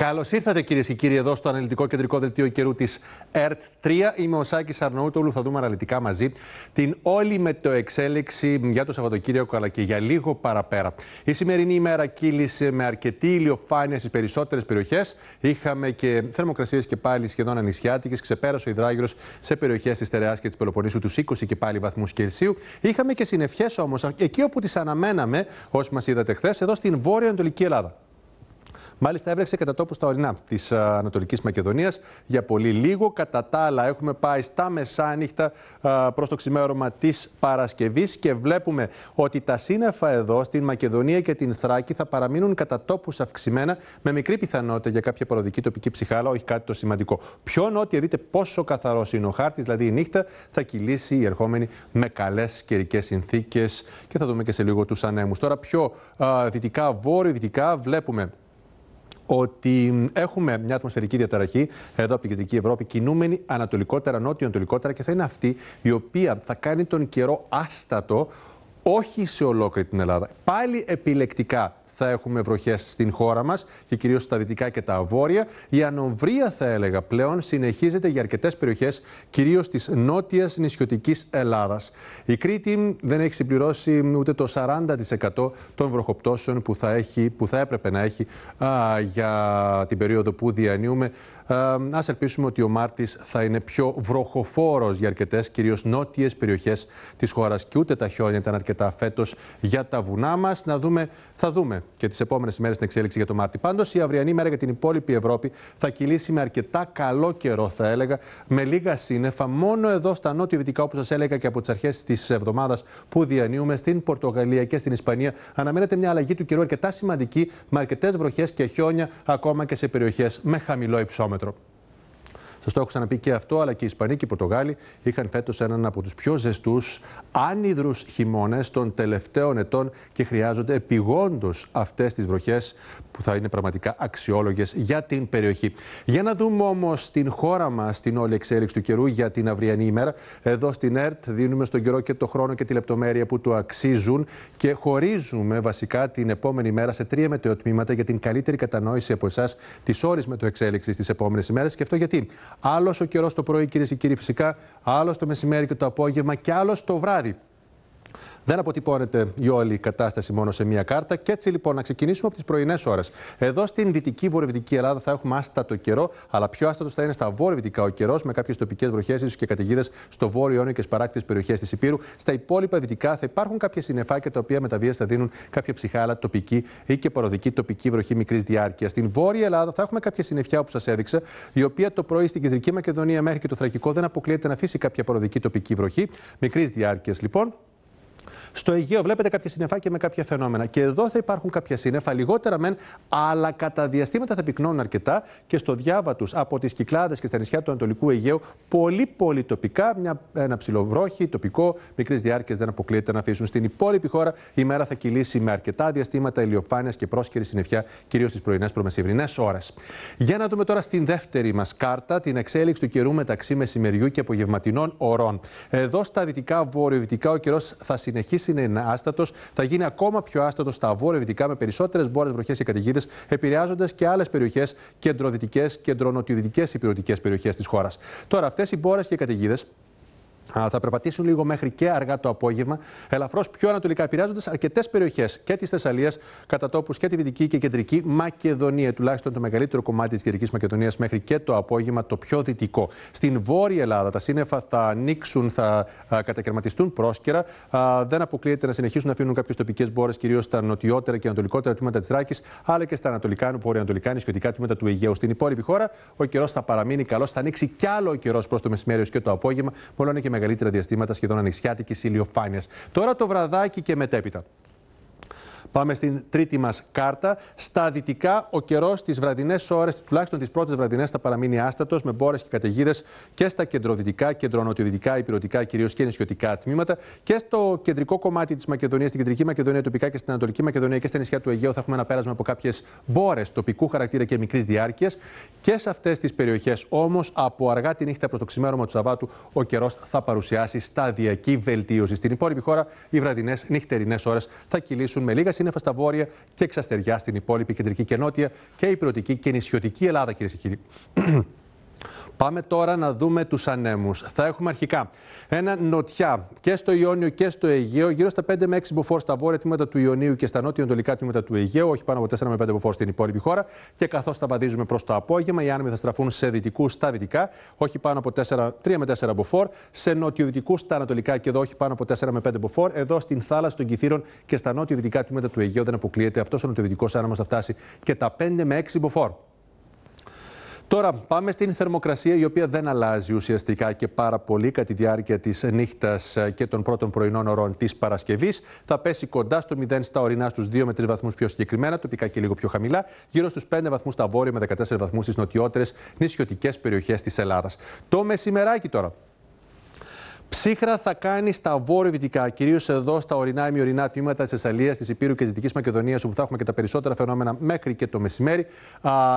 Καλώς ήρθατε κυρίες και κύριοι εδώ στο αναλυτικό κεντρικό δελτίο καιρού της ΕΡΤ3. Είμαι ο Σάκης Αρνοούτολου. Θα δούμε αναλυτικά μαζί την όλη με το εξέλιξη για το Σαββατοκύριακο αλλά και για λίγο παραπέρα. Η σημερινή ημέρα κύλησε με αρκετή ηλιοφάνεια στις περισσότερες περιοχές. Είχαμε και θερμοκρασίες και πάλι σχεδόν ανησιάτικε. Ξεπέρασε ο υδράγυρος σε περιοχές της Τερεά και της Πελοπονίσου του 20 και πάλι βαθμούς Κελσίου. Είχαμε και συνεχέ όμως εκεί όπου τις αναμέναμε, όσοι μας είδατε χθες, εδώ στην βόρεια Ανατολική Ελλάδα. Μάλιστα, έβρεξε κατά τόπους στα ορεινά της ε, Ανατολικής Μακεδονίας για πολύ λίγο. Κατά τα άλλα, έχουμε πάει στα μεσάνυχτα ε, προς το ξημέρωμα της Παρασκευής και βλέπουμε ότι τα σύννεφα εδώ στην Μακεδονία και την Θράκη θα παραμείνουν κατά τόπους αυξημένα με μικρή πιθανότητα για κάποια παροδική τοπική ψυχάλα, όχι κάτι το σημαντικό. Πιο νότια, δείτε πόσο καθαρός είναι ο χάρτης, δηλαδή η νύχτα θα κυλήσει η ερχόμενη με καλές καιρικές συνθήκες και θα δούμε και σε λίγο τους ανέμους. Τώρα, πιο ε, δυτικά, βόρειο-δυτικά, βλέπουμε ότι έχουμε μια ατμοσφαιρική διαταραχή εδώ από την κεντρική Ευρώπη, κινούμενη ανατολικότερα, νότιο-ανατολικότερα και θα είναι αυτή η οποία θα κάνει τον καιρό άστατο όχι σε ολόκληρη την Ελλάδα. Πάλι επιλεκτικά θα έχουμε βροχές στην χώρα μας και κυρίως στα δυτικά και τα βόρεια. Η ανομβρία, θα έλεγα πλέον, συνεχίζεται για αρκετές περιοχές, κυρίως της νότιας νησιωτικής Ελλάδας. Η Κρήτη δεν έχει συμπληρώσει ούτε το 40% των βροχοπτώσεων που θα, έχει, που θα έπρεπε να έχει α, για την περίοδο που διανύουμε. Ε, ας ελπίσουμε ότι ο Μάρτης θα είναι πιο βροχοφόρος για αρκετές, κυρίως νότιες περιοχές της χώρας. Και ούτε τα χιόνια ήταν αρκετά φέτος για τα βουνά μας. Να δούμε, θα δούμε και τις επόμενες μέρες την εξέλιξη για το Μάρτη. Πάντως η αυριανή μέρα για την υπόλοιπη Ευρώπη θα κυλήσει με αρκετά καλό καιρό, θα έλεγα, με λίγα σύννεφα. Μόνο εδώ στα νότια Βυτικά όπως σας έλεγα και από τις αρχές της εβδομάδας που διανύουμε, στην Πορτογαλία και στην Ισπανία, αναμένεται μια αλλαγή του καιρού αρκετά σημαντική, με αρκετές βροχές και χιόνια ακόμα και σε περιοχές με χαμηλό υψόμετρο. Trop. Σας το έχω ξαναπεί και αυτό, αλλά και οι Ισπανοί και οι Πορτογάλοι είχαν φέτος έναν από τους πιο ζεστούς, άνυδρους χειμώνες των τελευταίων ετών και χρειάζονται επιγόντως αυτές τις βροχές που θα είναι πραγματικά αξιόλογες για την περιοχή. Για να δούμε όμως την χώρα μας την όλη εξέλιξη του καιρού για την αυριανή ημέρα. Εδώ στην ΕΡΤ δίνουμε στον καιρό και το χρόνο και τη λεπτομέρεια που του αξίζουν και χωρίζουμε βασικά την επόμενη μέρα σε τρία μετεοτμήματα για την καλύτερη κατανόηση από εσάς της όρη μετοεξέλιξη τη επόμενη ημέρα. Και αυτό γιατί άλλος ο καιρός το πρωί, κυρίες και κύριοι, φυσικά, άλλος το μεσημέρι και το απόγευμα και άλλος το βράδυ. Δεν αποτυπώνεται η όλη κατάσταση μόνο σε μία κάρτα. Και έτσι λοιπόν να ξεκινήσουμε από τις πρωινές ώρες. Εδώ στην δυτική βορειοδυτική Ελλάδα θα έχουμε άστατο καιρό, αλλά πιο άστατος θα είναι στα βόρειοδυτικά ο καιρός, με κάποιες τοπικές βροχές, ίσως και καταιγίδες στο βόρειο αιώνιο και σπαράκτε περιοχές της Υπήρου. Στα υπόλοιπα δυτικά θα υπάρχουν κάποια συννεφάκια τα οποία βία θα δίνουν κάποια ψυχάλα τοπική ή και παροδική τοπική βροχή μικρής διάρκειας. Στην βόρεια Ελλάδα θα έχουμε κάποια συννεφιά όπως σας έδειξα, η οποία το πρωί στην κεντρική Μακεδονία μέχρι και το Θρακικό δεν αποκλείεται να αφήσει κάποια παροδική τοπική βροχή μικρής διάρκειας λοιπόν. Στο Αιγαίο βλέπετε κάποια συννεφάκια με κάποια φαινόμενα. Και εδώ θα υπάρχουν κάποια σύννεφα, λιγότερα μεν, αλλά κατά διαστήματα θα πυκνώνουν αρκετά και στο διάβα τους από τις Κυκλάδες και στα νησιά του Ανατολικού Αιγαίου, πολύ πολύ τοπικά, μια, ένα βρόχι, τοπικό, μικρές διάρκειες δεν αποκλείεται να αφήσουν. Στην υπόλοιπη χώρα η μέρα θα κυλήσει με αρκετά διαστήματα ηλιοφάνειας και πρόσκαιρη συννεφιά, κυρίως στις πρωινές προμεσημβρινέ ώρες. Για να δούμε τώρα στην δεύτερη μας κάρτα την εξέλιξη του καιρού μεταξύ μεσημεριού και απογευματινών ωρών. Εδώ στα δυτικά, βορειοδυτικά ο καιρός θα συνεχίσει συνεχίσει να είναι άστατος, θα γίνει ακόμα πιο άστατος στα βορεια με περισσότερες μπόρε, βροχές και καταιγίδες, επηρεάζοντας και άλλες περιοχές, κεντροδυτικές, κεντρονοτιοδυτικέ υπηρετικές περιοχές της χώρας. Τώρα, αυτές οι μπόρε και καταιγίδες θα περπατήσουν λίγο μέχρι και αργά το απόγευμα, ελαφρώς πιο ανατολικά, επηρεάζοντας αρκετές περιοχές και της Θεσσαλίας, κατά τόπους και τη Δυτική και Κεντρική Μακεδονία, τουλάχιστον το μεγαλύτερο κομμάτι της Κεντρικής Μακεδονίας, μέχρι και το απόγευμα το πιο δυτικό. Στην Βόρεια Ελλάδα τα σύννεφα θα ανοίξουν, θα κατακαιρματιστούν πρόσκαιρα. Δεν αποκλείεται να συνεχίσουν να αφήνουν κάποιες τοπικές μπόρες, κυρίως στα νοτιότερα και ανατολικότερα τμήματα της Ράκη, αλλά και στα ανατολικά, βορειοανατολικά, νησιωτικά τμήματα του Αιγαίου. Στην υπόλοιπη χώρα ο καιρός θα παραμείνει καλός, θα ανοίξει κι άλλο ο καιρός προς το μεσημέρι και το απόγευμα, και μεγαλύτερα διαστήματα σχεδόν ανοιξιάτικη ηλιοφάνεια. Τώρα το βραδάκι και μετέπειτα. Πάμε στην τρίτη μας κάρτα. Στα δυτικά, ο καιρός τις βραδινές ώρες, τουλάχιστον τις πρώτες βραδινές, θα παραμείνει άστατος με μπόρες και καταιγίδες και στα κεντροδυτικά, κεντρονοτιοδυτικά, υπηρετικά κυρίως και νησιωτικά τμήματα και στο κεντρικό κομμάτι της Μακεδονίας, στην κεντρική Μακεδονία τοπικά και στην Ανατολική Μακεδονία και στα νησιά του Αιγαίου θα έχουμε ένα πέρασμα από κάποιες μπόρες τοπικού χαρακτήρα και μικρής διάρκειας. Και σε αυτές τις περιοχές όμως, από αργά τη νύχτα προς το ξημέρωμα του Σαβάτου, ο καιρός θα παρουσιάσει σταδιακή βελτίωση. Στην υπόλοιπη χώρα, οι βραδινές νυχτερινές ώρες θα κυλήσουν με λίγα σύννεφα στα βόρεια και εξαστεριά στην υπόλοιπη κεντρική και νότια και η πρωτική και νησιωτική Ελλάδα, κυρίες και κύριοι. Πάμε τώρα να δούμε τους ανέμους. Θα έχουμε αρχικά ένα νοτιά και στο Ιόνιο και στο Αιγαίο, γύρω στα 5 με 6 μποφόρ στα βόρεια τμήματα του Ιωνίου και στα νότια ανατολικά τμήματα του Αιγαίου, όχι πάνω από 4 με 5 μποφόρ στην υπόλοιπη χώρα. Και καθώς τα βαδίζουμε προς το απόγευμα, οι άνεμοι θα στραφούν σε δυτικούς στα δυτικά, όχι πάνω από 4, 3 με 4 μποφόρ, σε νότιο-δυτικού στα ανατολικά και εδώ όχι πάνω από 4 με 5 μποφόρ. Εδώ στην θάλασσα των Κυθύρων και στα νότιο-δυτικά τμήματα του Αιγαίου δεν αποκλείεται αυτός ο νοτιοδυτικός άνεμος θα φτάσει και τα 5 με 6 μποφόρ. Τώρα πάμε στην θερμοκρασία η οποία δεν αλλάζει ουσιαστικά και πάρα πολύ κατά τη διάρκεια της νύχτας και των πρώτων πρωινών ωρών της Παρασκευής. Θα πέσει κοντά στο 0 στα ορεινά στους 2 με 3 βαθμούς πιο συγκεκριμένα, τοπικά και λίγο πιο χαμηλά, γύρω στους 5 βαθμούς στα βόρεια με 14 βαθμούς στις νοτιότερες νησιωτικές περιοχές της Ελλάδας. Το μεσημεράκι τώρα Ψύχρα θα κάνει στα βόρειο-δυτικά, κυρίως εδώ στα ορεινά ή μειωρινά τμήματα της Θεσσαλίας, της Υπήρου και της Δυτικής Μακεδονίας, όπου θα έχουμε και τα περισσότερα φαινόμενα μέχρι και το μεσημέρι.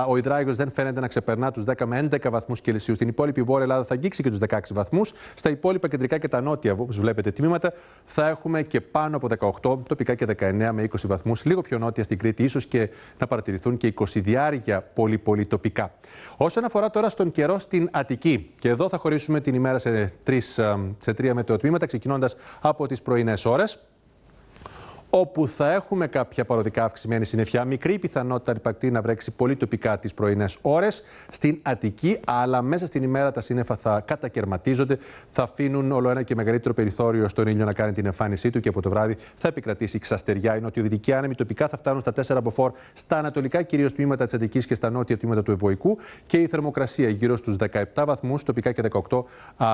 Ο υδράγιο δεν φαίνεται να ξεπερνά τους 10 με 11 βαθμούς Κελσίου. Στην υπόλοιπη Βόρεια Ελλάδα θα αγγίξει και τους 16 βαθμούς. Στα υπόλοιπα κεντρικά και τα νότια, όπως βλέπετε, τμήματα θα έχουμε και πάνω από 18, τοπικά και 19 με 20 βαθμούς. Λίγο πιο νότια στην Κρήτη, ίσως και να παρατηρηθούν και 20 διάρκεια πολύ, πολύ τοπικά. Όσον αφορά τώρα στον καιρό στην Αττική, και εδώ θα χωρίσουμε την ημέρα σε τρεις σε τρία μετεοτμήματα, ξεκινώντας από τις πρωινές ώρες όπου θα έχουμε κάποια παροδικά αυξημένη συννεφιά. Μικρή πιθανότητα να βρέξει πολύ τοπικά τις πρωινές ώρες στην Αττική, αλλά μέσα στην ημέρα τα σύννεφα θα κατακαιρματίζονται, θα αφήνουν όλο ένα και μεγαλύτερο περιθώριο στον ήλιο να κάνει την εμφάνισή του και από το βράδυ θα επικρατήσει ξαστεριά. Οι νοτιοδυτικοί άνεμοι τοπικά θα φτάνουν στα 4 φορ στα ανατολικά κυρίως τμήματα της Αττικής και στα νότια τμήματα του Ευωϊκού και η θερμοκρασία γύρω στους 17 βαθμούς, τοπικά και 18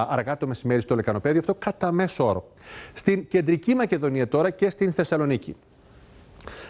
αργά το μεσημέρι στο λεκανοπέδιο. Αυτό κατά μέσο όρο. Στην κεντρική Μακεδονία τώρα και στην Θεσσαλονίκη.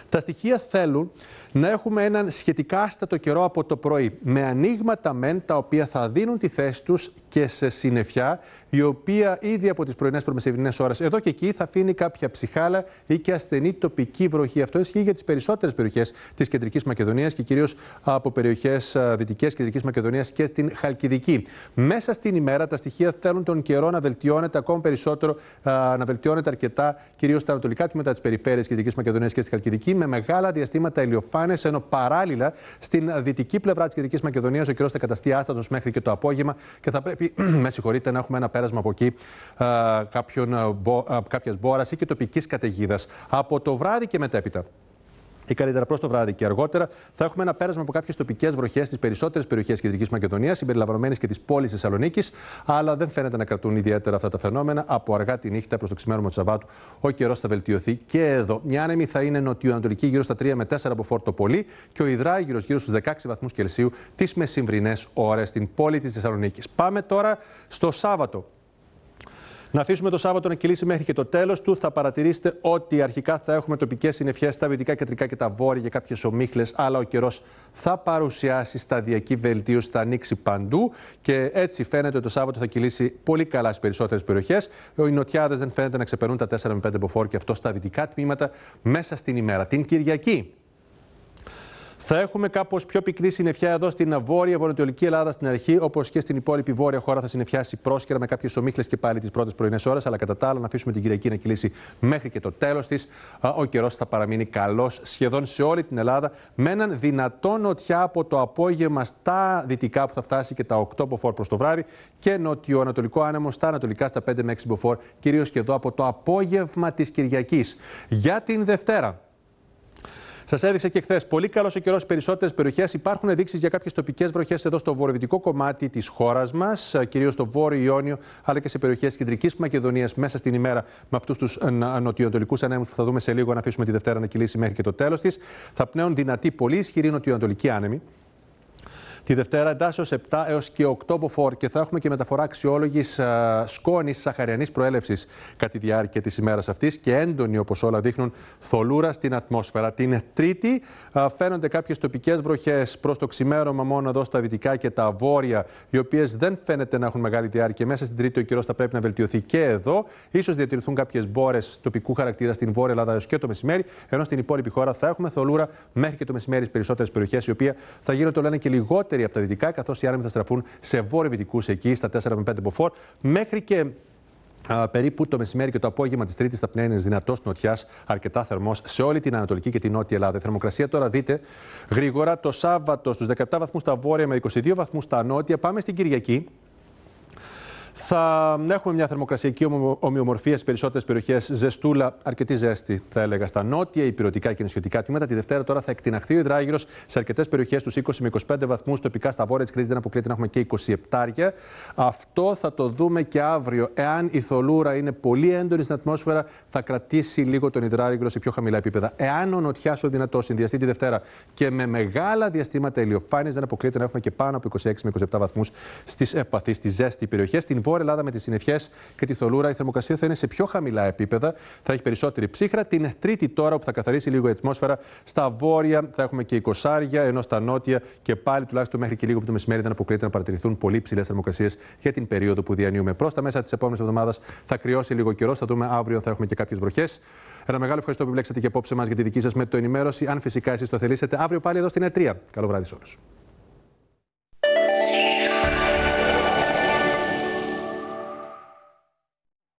Τα στοιχεία θέλουν να έχουμε έναν σχετικά άστατο καιρό από το πρωί, με ανοίγματα μεν τα οποία θα δίνουν τη θέση τους και σε συννεφιά η οποία ήδη από τις πρωινές προμεσευρινέ ώρες εδώ και εκεί θα αφήνει κάποια ψυχάλα ή και ασθενή τοπική βροχή. Αυτό ισχύει για τις περισσότερες περιοχές της Κεντρικής Μακεδονίας και κυρίως από περιοχές Δυτική Κεντρικής Μακεδονίας και στην Χαλκιδική. Μέσα στην ημέρα τα στοιχεία θέλουν τον καιρό να βελτιώνεται ακόμα περισσότερο, να βελτιώνεται αρκετά κυρίως στα ανατολικά τμήματα της περιφέρειας Κεντρικής Μακεδονίας και στη Χαλκιδική με μεγάλα διαστήματα ηλιοφάνε, ενώ παράλληλα στην δυτική πλευρά της Κεντρικής Μακεδονίας ο καιρός θα καταστεί άστατος μέχρι και το απόγευμα και θα πρέπει, με συγχωρείτε, να έχουμε ένα πέρασμα από εκεί ε, ε, ε, κάποιας μπόρας ή και τοπικής καταιγίδας. Από το βράδυ και μετέπειτα ή καλύτερα προς το βράδυ και αργότερα, θα έχουμε ένα πέρασμα από κάποιες τοπικές βροχές στις περισσότερες περιοχές Κεντρικής Μακεδονίας, συμπεριλαμβανομένε και της πόλης Θεσσαλονίκης, αλλά δεν φαίνεται να κρατούν ιδιαίτερα αυτά τα φαινόμενα. Από αργά τη νύχτα προς το ξημέρωμα του Σαββάτου, ο καιρός θα βελτιωθεί και εδώ. Μια άνεμη θα είναι νοτιοανατολική γύρω στα 3 με 4 από φόρτο πολύ και ο υδράγυρο γύρω στου 16 βαθμούς Κελσίου τις μεσημβρινές ώρες στην πόλη της Θεσσαλονίκης. Πάμε τώρα στο Σάββατο. Να αφήσουμε το Σάββατο να κυλήσει μέχρι και το τέλος του. Θα παρατηρήσετε ότι αρχικά θα έχουμε τοπικές συννεφιές στα βυτικά, κεντρικά και τα βόρεια για κάποιες ομίχλες, αλλά ο καιρός θα παρουσιάσει σταδιακή βελτίωση, θα ανοίξει παντού και έτσι φαίνεται ότι το Σάββατο θα κυλήσει πολύ καλά στις περισσότερες περιοχές. Οι νοτιάδες δεν φαίνεται να ξεπερνούν τα 4 με 5 μποφόρ και αυτό στα δυτικά τμήματα μέσα στην ημέρα. Την Κυριακή θα έχουμε κάπως πιο πικρή συννεφιά εδώ στην βόρεια βορειοδυτική Ελλάδα στην αρχή, όπως και στην υπόλοιπη βόρεια χώρα θα συννεφιάσει πρόσκαιρα με κάποιες ομίχλες και πάλι τις πρώτες πρωινές ώρες. Αλλά κατά τα άλλα, να αφήσουμε την Κυριακή να κυλήσει μέχρι και το τέλος της. Ο καιρός θα παραμείνει καλός σχεδόν σε όλη την Ελλάδα, με έναν δυνατό νοτιά από το απόγευμα στα δυτικά που θα φτάσει και τα 8 μποφόρ προς το βράδυ και νοτιοανατολικό άνεμο στα ανατολικά στα 5 με 6 μποφόρ, κυρίως και εδώ από το απόγευμα της Κυριακής. Για την Δευτέρα, Σας έδειξε και χθες. Πολύ καλός ο καιρό σε περισσότερες περιοχές. Υπάρχουν ενδείξεις για κάποιες τοπικές βροχές εδώ στο βορειοδυτικό κομμάτι της χώρας μας, ε, κυρίως στο βόρειο Ιόνιο, αλλά και σε περιοχές κεντρικής Μακεδονίας μέσα στην ημέρα με αυτούς τους ε, νοτιοανατολικούς ανέμους που θα δούμε σε λίγο να αφήσουμε τη Δευτέρα να κυλήσει μέχρι και το τέλος της. Θα πνέουν δυνατοί πολύ ισχυροί νοτιοανατολικοί άνεμοι. Τη Δευτέρα εντάσσεως 7 έως και 8 ποφόρ και θα έχουμε και μεταφορά αξιόλογης ε, σκόνης σαχαριανής προέλευσης κατά τη διάρκεια της ημέρας αυτής και έντονη, όπως όλα δείχνουν, θολούρα στην ατμόσφαιρα. Την Τρίτη ε, φαίνονται κάποιες τοπικές βροχές προς το ξημέρωμα μόνο εδώ στα δυτικά και τα βόρεια, οι οποίες δεν φαίνεται να έχουν μεγάλη διάρκεια. Μέσα στην Τρίτη ο καιρός θα πρέπει να βελτιωθεί και εδώ. σω διατηρηθούν κάποιες μπόρες τοπικού χαρακτήρα στην Βόρεια Ελλάδα έως και το μεσημέρι, ενώ στην υπόλοιπη χώρα θα έχουμε θολούρα μέχρι και το μεσημέρι στις περισσότερες περιοχές, η οποία θα γίνονται, το λένε, και λιγότερο από τα δυτικά, καθώς οι άνεμοι θα στραφούν σε βόρειο-δυτικού εκεί στα 4 με 5 μποφόρ, μέχρι και περίπου το μεσημέρι και το απόγευμα της Τρίτης θα πνέει ένας δυνατός νοτιάς, αρκετά θερμός σε όλη την Ανατολική και την Νότια Ελλάδα. Η θερμοκρασία τώρα δείτε γρήγορα το Σάββατο στους 17 βαθμούς στα βόρεια με 22 βαθμούς στα νότια. Πάμε στην Κυριακή. Θα έχουμε μια θερμοκρασιακή ομοιομορφία στις περισσότερες περιοχές. Ζεστούλα, αρκετή ζέστη, θα έλεγα, στα νότια, υπηρετικά και νησιωτικά τμήματα. Τη Δευτέρα τώρα θα εκτιναχθεί ο υδράγυρος σε αρκετές περιοχές του 20 με 25 βαθμούς. Τοπικά στα βόρεια της κρίση δεν αποκλείεται να έχουμε και 27. Άρια. Αυτό θα το δούμε και αύριο. Εάν η θολούρα είναι πολύ έντονη στην ατμόσφαιρα, θα κρατήσει λίγο τον υδράγυρο σε πιο χαμηλά επίπεδα. Εάν ο νοτιάς ο δυνατός συνδυαστεί τη Δευτέρα και με μεγάλα διαστήματα ηλιοφάνειας, δεν αποκλείται να έχουμε και πάνω από 26 με 27 βαθμούς στις ευπαθείς, στη ζέστη περιοχές. Στην βόρεια Ελλάδα με τις συνεχέ και τη θολούρα, η θερμοκρασία θα είναι σε πιο χαμηλά επίπεδα. Θα έχει περισσότερη ψύχρα. Την Τρίτη τώρα που θα καθαρίσει λίγο η ατμόσφαιρα στα βόρεια θα έχουμε και 20 ενώ στα νότια και πάλι τουλάχιστον μέχρι και λίγο από το μεσημέρι δεν αποκλείεται να παρατηρηθούν πολύ ψηλές θερμοκρασίες για την περίοδο που διανύουμε. Προς τα μέσα της επόμενης εβδομάδας θα κρυώσει λίγο καιρός. Θα δούμε αύριο θα έχουμε και κάποιες βροχές. Ένα μεγάλο ευχαριστώ που μπλέξατε και απόψε μας για τη δική σας με το ενημέρωση. Αν φυσικά εσείς το θελήσετε, αύριο πάλι εδώ στην Ετρία. Καλό βράδυ σε όλους.